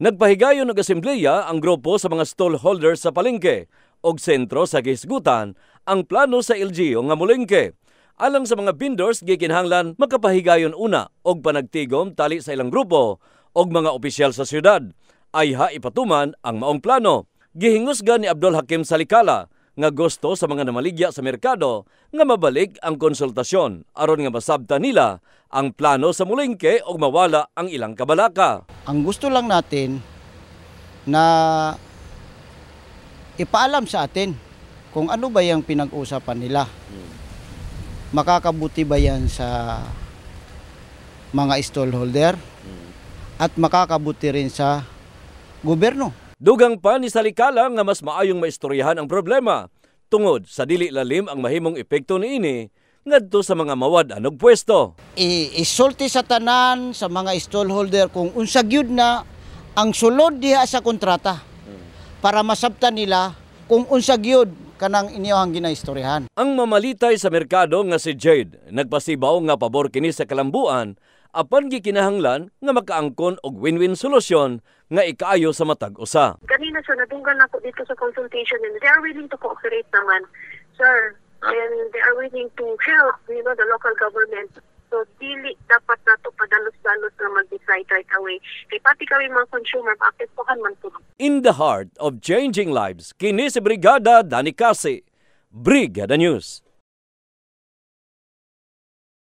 Nagpahigayon og asembleya ang grupo sa mga stallholders sa palengke og sentro sa gisgutan ang plano sa LGU nga mulingke. Alang sa mga vendors gikinhanglan makapahigayon una og panagtigom tali sa ilang grupo og mga opisyal sa siyudad ay ha ipatuman ang maong plano. Gihingusgan ni Abdul Hakim Salikala nga gusto sa mga namaligya sa merkado nga mabalik ang konsultasyon aron nga masabta nila ang plano sa mulingke og mawala ang ilang kabalaka. Ang gusto lang natin na ipaalam sa atin kung ano ba yung pinag-usapan nila. Hmm. Makakabuti ba yan sa mga stallholder hmm. at makakabuti rin sa gobyerno. Dugang pa ni Salikala nga mas maayong maistoryahan ang problema tungod sa dili lalim ang mahimong epekto niini ngadto sa mga mawad anog pwesto. Isulti sa tanan sa mga stallholder kung unsa gyud na ang sulod diha sa kontrata para masabtan nila kung unsa gyud kanang inyohang ginaistoryahan. Ang mamalitay sa merkado nga si Jade nagpasibaw nga pabor kini sa kalambuan apan gikinahanglan nga makaangkon og win-win solusyon nga ikaayo sa matag usa. Kanina sir nadunggan ako dito sa consultation and they are willing to cooperate naman sir ah. and they are willing to help you know the local government So, dili dapat na ito padalos-dalos na mag-decide right away. Kay pati kami mga consumer, maapektuhan man ito. In the heart of changing lives, kini si Brigada Danikasi, Brigada News.